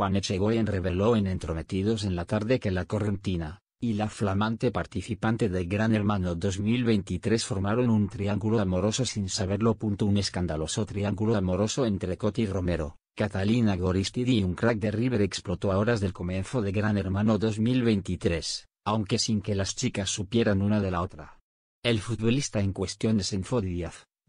Juan Echegoyen reveló en Entrometidos en la tarde que la correntina, y la flamante participante de Gran Hermano 2023 formaron un triángulo amoroso sin saberlo. Un escandaloso triángulo amoroso entre Coti Romero, Catalina Goristidi y un crack de River explotó a horas del comienzo de Gran Hermano 2023, aunque sin que las chicas supieran una de la otra. El futbolista en cuestión es Enfo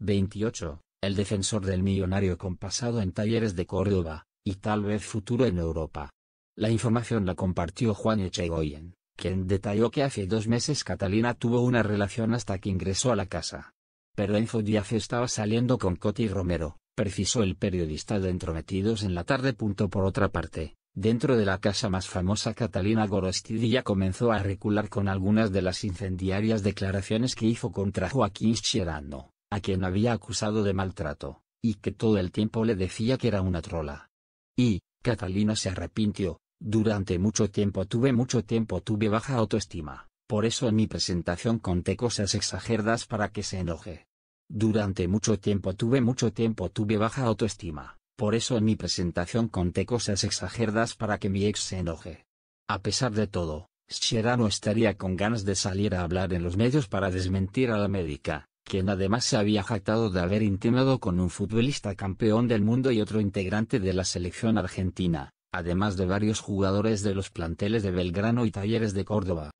28, el defensor del millonario compasado en Talleres de Córdoba, y tal vez futuro en Europa. La información la compartió Juan Echegoyen, quien detalló que hace dos meses Catalina tuvo una relación hasta que ingresó a la casa. Pero Enzo Díaz estaba saliendo con Coti Romero, precisó el periodista de Entrometidos en la tarde. Por otra parte, dentro de la casa más famosa Catalina Gorostidilla comenzó a recular con algunas de las incendiarias declaraciones que hizo contra Joaquín Schierano, a quien había acusado de maltrato, y que todo el tiempo le decía que era una trola. Y, Catalina se arrepintió, durante mucho tiempo tuve mucho tiempo tuve baja autoestima, por eso en mi presentación conté cosas exageradas para que se enoje. Durante mucho tiempo tuve mucho tiempo tuve baja autoestima, por eso en mi presentación conté cosas exageradas para que mi ex se enoje. A pesar de todo, no estaría con ganas de salir a hablar en los medios para desmentir a la médica, quien además se había jactado de haber intimado con un futbolista campeón del mundo y otro integrante de la selección argentina, además de varios jugadores de los planteles de Belgrano y Talleres de Córdoba.